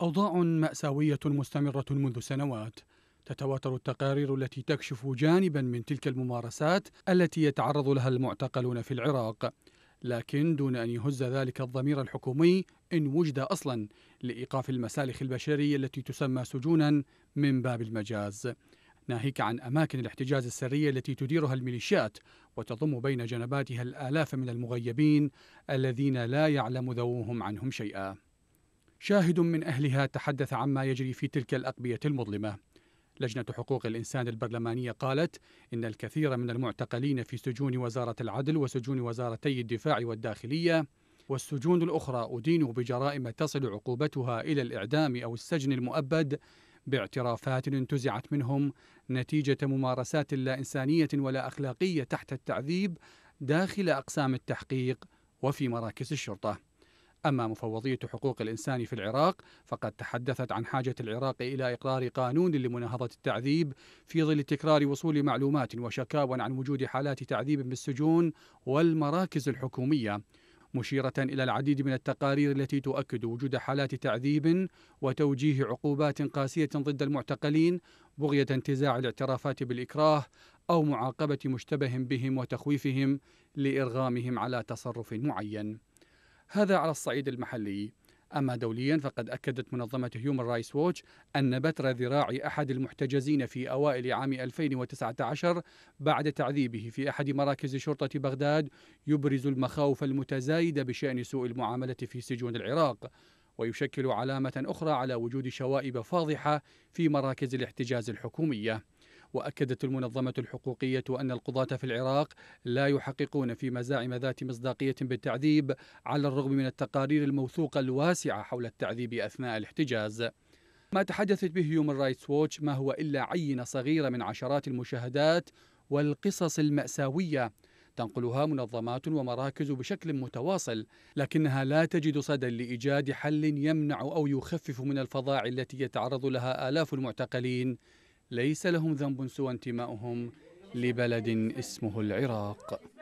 أوضاع مأساوية مستمرة منذ سنوات تتواتر التقارير التي تكشف جانبا من تلك الممارسات التي يتعرض لها المعتقلون في العراق لكن دون أن يهز ذلك الضمير الحكومي إن وجد أصلا لإيقاف المسالخ البشرية التي تسمى سجونا من باب المجاز ناهيك عن أماكن الاحتجاز السرية التي تديرها الميليشيات وتضم بين جنباتها الآلاف من المغيبين الذين لا يعلم ذووهم عنهم شيئا شاهد من أهلها تحدث عما يجري في تلك الأقبية المظلمة لجنة حقوق الإنسان البرلمانية قالت إن الكثير من المعتقلين في سجون وزارة العدل وسجون وزارتي الدفاع والداخلية والسجون الأخرى أدينوا بجرائم تصل عقوبتها إلى الإعدام أو السجن المؤبد باعترافات انتزعت منهم نتيجة ممارسات لا إنسانية ولا أخلاقية تحت التعذيب داخل أقسام التحقيق وفي مراكز الشرطة أما مفوضية حقوق الإنسان في العراق فقد تحدثت عن حاجة العراق إلى إقرار قانون لمناهضة التعذيب في ظل تكرار وصول معلومات وشكاوى عن وجود حالات تعذيب بالسجون والمراكز الحكومية مشيرة إلى العديد من التقارير التي تؤكد وجود حالات تعذيب وتوجيه عقوبات قاسية ضد المعتقلين بغية انتزاع الاعترافات بالإكراه أو معاقبة مشتبه بهم وتخويفهم لإرغامهم على تصرف معين. هذا على الصعيد المحلي أما دوليا فقد أكدت منظمة هيومن رايتس ووتش أن بتر ذراع أحد المحتجزين في أوائل عام 2019 بعد تعذيبه في أحد مراكز شرطة بغداد يبرز المخاوف المتزايدة بشأن سوء المعاملة في سجون العراق ويشكل علامة أخرى على وجود شوائب فاضحة في مراكز الاحتجاز الحكومية وأكدت المنظمة الحقوقية أن القضاة في العراق لا يحققون في مزاعم ذات مصداقية بالتعذيب على الرغم من التقارير الموثوقة الواسعة حول التعذيب أثناء الاحتجاز ما تحدثت به هيومن رايتس ووتش ما هو إلا عينة صغيرة من عشرات المشاهدات والقصص المأساوية تنقلها منظمات ومراكز بشكل متواصل لكنها لا تجد صدى لإيجاد حل يمنع أو يخفف من الفظاع التي يتعرض لها آلاف المعتقلين ليس لهم ذنب سوى انتماؤهم لبلد اسمه العراق